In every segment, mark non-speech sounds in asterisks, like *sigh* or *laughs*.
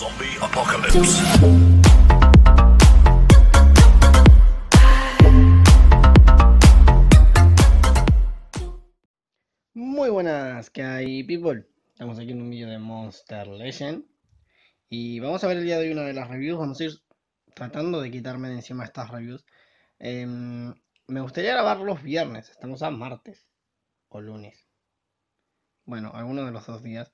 Zombie Apocalypse. Muy buenas, ¿qué hay, people? Estamos aquí en un vídeo de Monster Legend. Y vamos a ver el día de hoy una de las reviews. Vamos a ir tratando de quitarme de encima estas reviews. Em, me gustaría grabar los viernes. Estamos a martes o lunes. Bueno, alguno de los dos días.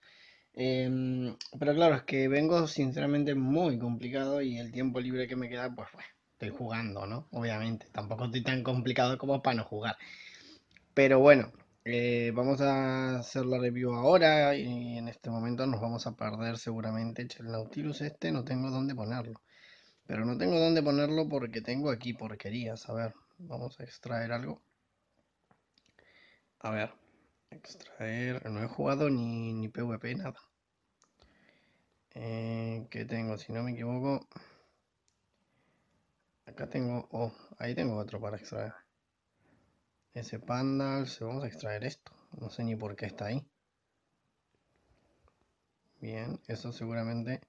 Em, pero claro, es que vengo sinceramente muy complicado y el tiempo libre que me queda, pues bueno, estoy jugando, ¿no? Obviamente, tampoco estoy tan complicado como para no jugar. Pero bueno, eh, vamos a hacer la review ahora y en este momento nos vamos a perder seguramente. El Nautilus este no tengo dónde ponerlo. Pero no tengo dónde ponerlo porque tengo aquí porquerías. A ver, vamos a extraer algo. A ver, Extraer. No he jugado ni, ni PvP, nada. Eh, ¿Qué tengo? Si no me equivoco. Acá tengo. Oh, ahí tengo otro para extraer. Ese pandal. Se vamos a extraer esto. No sé ni por qué está ahí. Bien, eso seguramente.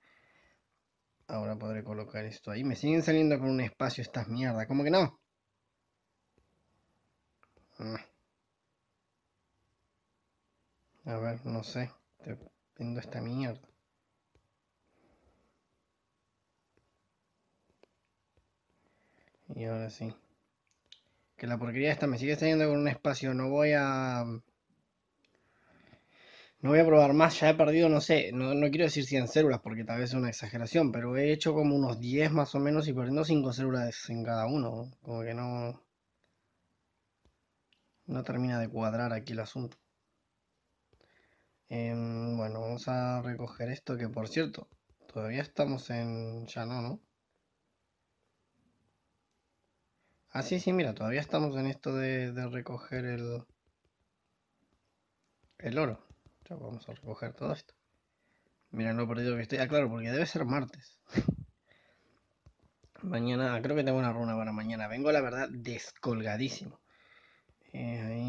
Ahora podré colocar esto ahí. Me siguen saliendo con un espacio estas mierdas. ¿Cómo que no? Ah. A ver, no sé. te viendo esta mierda. Y ahora sí. Que la porquería esta me sigue saliendo con un espacio. No voy a... No voy a probar más. Ya he perdido, no sé. No, no quiero decir 100 células porque tal vez es una exageración. Pero he hecho como unos 10 más o menos y perdiendo 5 células en cada uno. Como que no... No termina de cuadrar aquí el asunto. Em, bueno, vamos a recoger esto que por cierto, todavía estamos en... ya no, ¿no? Ah, sí, sí, mira, todavía estamos en esto de, recoger el... el oro. Ya vamos a recoger todo esto. Mira no he perdido que estoy. Ah, claro, porque debe ser martes. *laughs* mañana, creo que tengo una runa para mañana. Vengo, la verdad, descolgadísimo. Eh,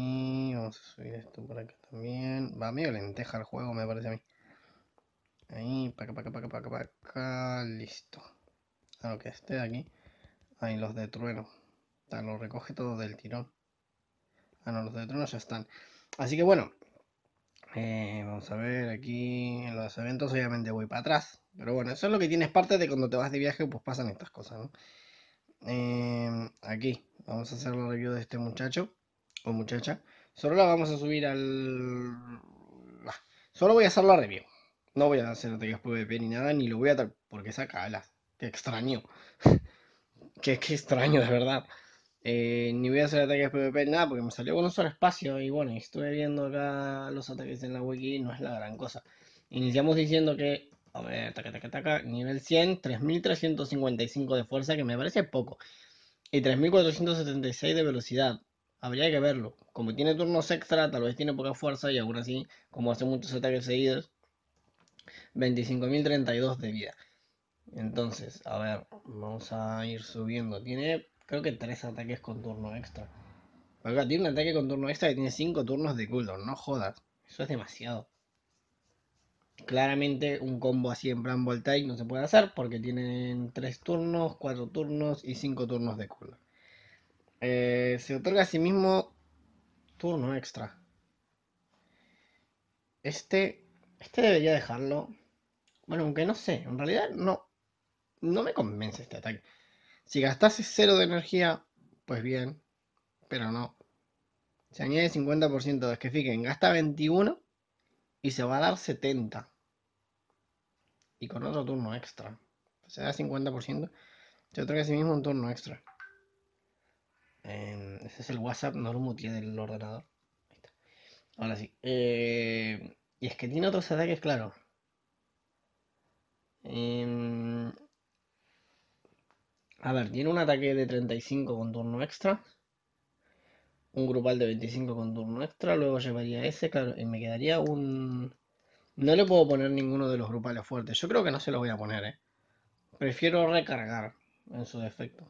Vamos a subir esto por acá también. Va medio lenteja el juego, me parece a mí. Ahí, para acá, para acá, para acá, para acá. Listo. A lo que esté aquí. Ahí los de trueno. Está, los recoge todo del tirón. Ah, no, los de trueno ya están. Así que bueno. Eh, vamos a ver aquí. En los eventos obviamente voy para atrás. Pero bueno, eso es lo que tienes parte de cuando te vas de viaje, pues pasan estas cosas, ¿no? Eh, aquí, vamos a hacer la review de este muchacho o muchacha. Solo la vamos a subir al... Ah, solo voy a hacer la review. No voy a hacer ataques PvP ni nada, ni lo voy a porque esa alas. Qué extraño. *laughs* qué, extraño, de verdad. Eh, ni voy a hacer ataques PvP nada porque me salió con un solo espacio. Y bueno, estuve viendo acá los ataques en la wiki, no es la gran cosa. Iniciamos diciendo que a ver, taca, taca, taca. Nivel 100, 3.355 de fuerza, que me parece poco. Y 3.476 de velocidad habría que verlo. Como tiene turnos extra, tal vez tiene poca fuerza y aún así, como hace muchos ataques seguidos, 25.032 de vida. Entonces, a ver, vamos a ir subiendo. Tiene, creo que 3 ataques con turno extra. Acá tiene un ataque con turno extra que tiene 5 turnos de cooldown, no jodas. Eso es demasiado. Claramente un combo así en plan Voltaic no se puede hacer porque tienen 3 turnos, 4 turnos y 5 turnos de cooldown. Eh, se otorga a sí mismo turno extra. Este. Este debería dejarlo. Bueno, aunque no sé. En realidad no. No me convence este ataque. Si gastase 0 de energía, pues bien. Pero no. Se añade 50%. Es que fiquen gasta 21 y se va a dar 70. Y con otro turno extra. Se da 50%. Se otorga a sí mismo un turno extra. Em, ese es el WhatsApp, normal tiene del ordenador. Ahora sí. Eh, y es que tiene otros ataques, claro. Em, a ver, tiene un ataque de 35 con turno extra. Un grupal de 25 con turno extra. Luego llevaría ese, claro. Y me quedaría un... No le puedo poner ninguno de los grupales fuertes. Yo creo que no se lo voy a poner, ¿eh? Prefiero recargar en su defecto.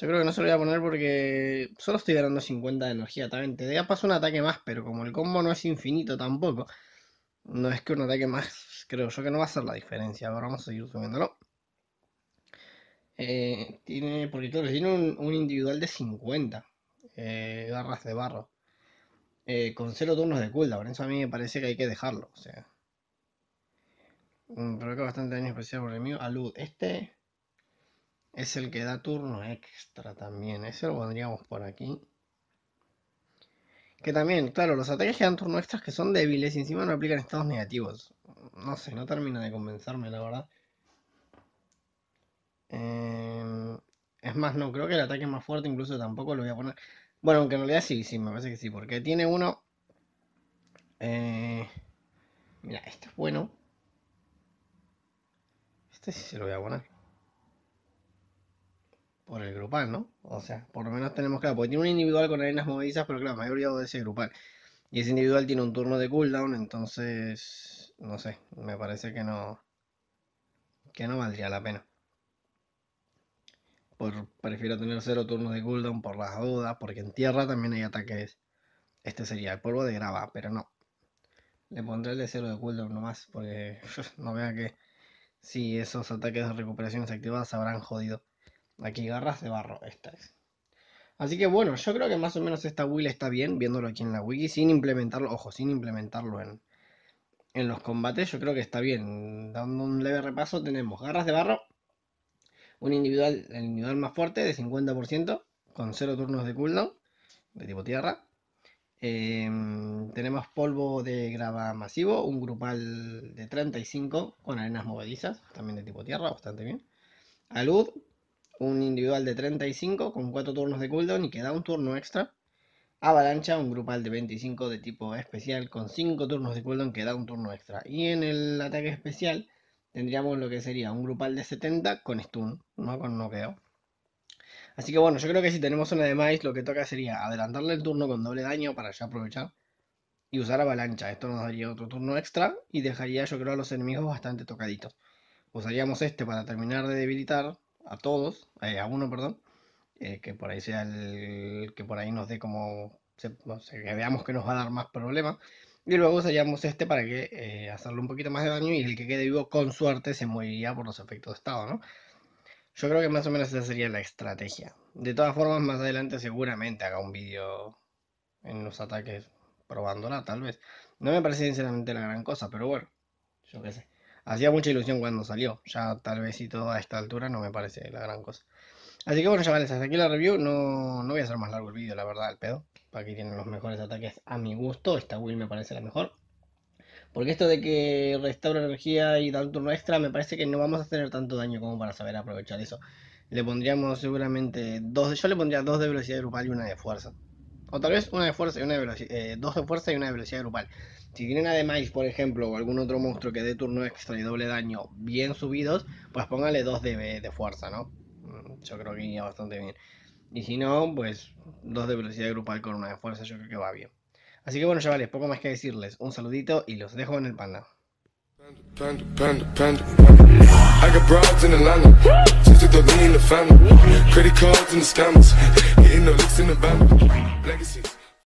Yo creo que no se lo voy a poner porque solo estoy ganando 50 de energía, también. Te da paso un ataque más, pero como el combo no es infinito tampoco, no es que un ataque más, creo yo que no va a ser la diferencia. Ahora vamos a seguir subiéndolo. Eh, tiene, porque tiene un, individual de 50 garras eh, de barro. Eh, con 0 turnos de cooldown, eso a mí me parece que hay que dejarlo. O sea, bastante daño especial por el mío. Alud, este es el que da turno extra también. Ese lo pondríamos por aquí. Que también, claro, los ataques que dan turno extra que son débiles y encima no aplican estados negativos. No sé, no termina de convencerme, la verdad. Eh, es más, no, creo que el ataque más fuerte incluso tampoco lo voy a poner. Bueno, aunque en realidad sí, sí, me parece que sí, porque tiene uno... Eh, mira, este es bueno. Este sí se lo voy a poner por el grupal, ¿no? O sea, por lo menos tenemos claro, porque tiene un individual con arenas movedizas, pero claro, mayoría de ese grupal. Y ese individual tiene un turno de cooldown, entonces, no sé, me parece que no, que no valdría la pena. Por, prefiero tener cero turnos de cooldown por las dudas, porque en tierra también hay ataques. Este sería el polvo de grava, pero no. Le pondré el de cero de cooldown nomás, porque *laughs* no vea que si esos ataques de recuperación activadas habrán jodido. Aquí garras de barro, esta es. Así que bueno, yo creo que más o menos esta build está bien, viéndolo aquí en la wiki, sin implementarlo, ojo, sin implementarlo en, en los combates, yo creo que está bien. Dando un leve repaso, tenemos garras de barro, un individual, el individual más fuerte de 50%, con 0 turnos de cooldown, de tipo tierra. Em, tenemos polvo de grava masivo, un grupal de 35 con arenas movedizas, también de tipo tierra, bastante bien. Alud, un individual de 35 con 4 turnos de cooldown y que da un turno extra. Avalancha, un grupal de 25 de tipo especial con 5 turnos de cooldown que da un turno extra. Y en el ataque especial tendríamos lo que sería un grupal de 70 con stun, no con noqueo. Así que bueno, yo creo que si tenemos una de más, lo que toca sería adelantarle el turno con doble daño para ya aprovechar y usar avalancha. Esto nos daría otro turno extra y dejaría yo creo a los enemigos bastante tocaditos. Usaríamos este para terminar de debilitar a todos, eh, a uno, perdón, eh, que por ahí sea el que por ahí nos dé como, que veamos que nos va a dar más problemas. Y luego sellamos este para que eh, hacerle un poquito más de daño y el que quede vivo con suerte se moriría por los efectos de estado, ¿no? Yo creo que más o menos esa sería la estrategia. De todas formas, más adelante seguramente haga un vídeo en los ataques probándola, tal vez. No me parece sinceramente la gran cosa, pero bueno, yo qué sé. Hacía mucha ilusión cuando salió. Ya tal vez y todo a esta altura no me parece la gran cosa. Así que bueno, chavales, hasta aquí la review. No, voy a hacer más largo el vídeo, la verdad, el pedo. Para que tienen los mejores ataques a mi gusto. Esta Will me parece la mejor. Porque esto de que restaura energía y da un turno extra, me parece que no vamos a tener tanto daño como para saber aprovechar eso. Le pondríamos seguramente dos. Yo le pondría dos de velocidad grupal y una de fuerza. O tal vez una de fuerza y una de velocidad, eh, dos de fuerza y una de velocidad grupal. Si tienen además, por ejemplo, o algún otro monstruo que dé turno extra y doble daño bien subidos, pues póngale dos de, de fuerza, ¿no? Mm, yo creo que iría bastante bien. Y si no, pues dos de velocidad grupal con una de fuerza, yo creo que va bien. Así que bueno, chavales, poco más que decirles. Un saludito y los dejo en el panda. Panda, panda, panda, I got broads in Atlanta, just the lean, the family, credit cards and the scammers, hitting *laughs* the licks in the van, legacies.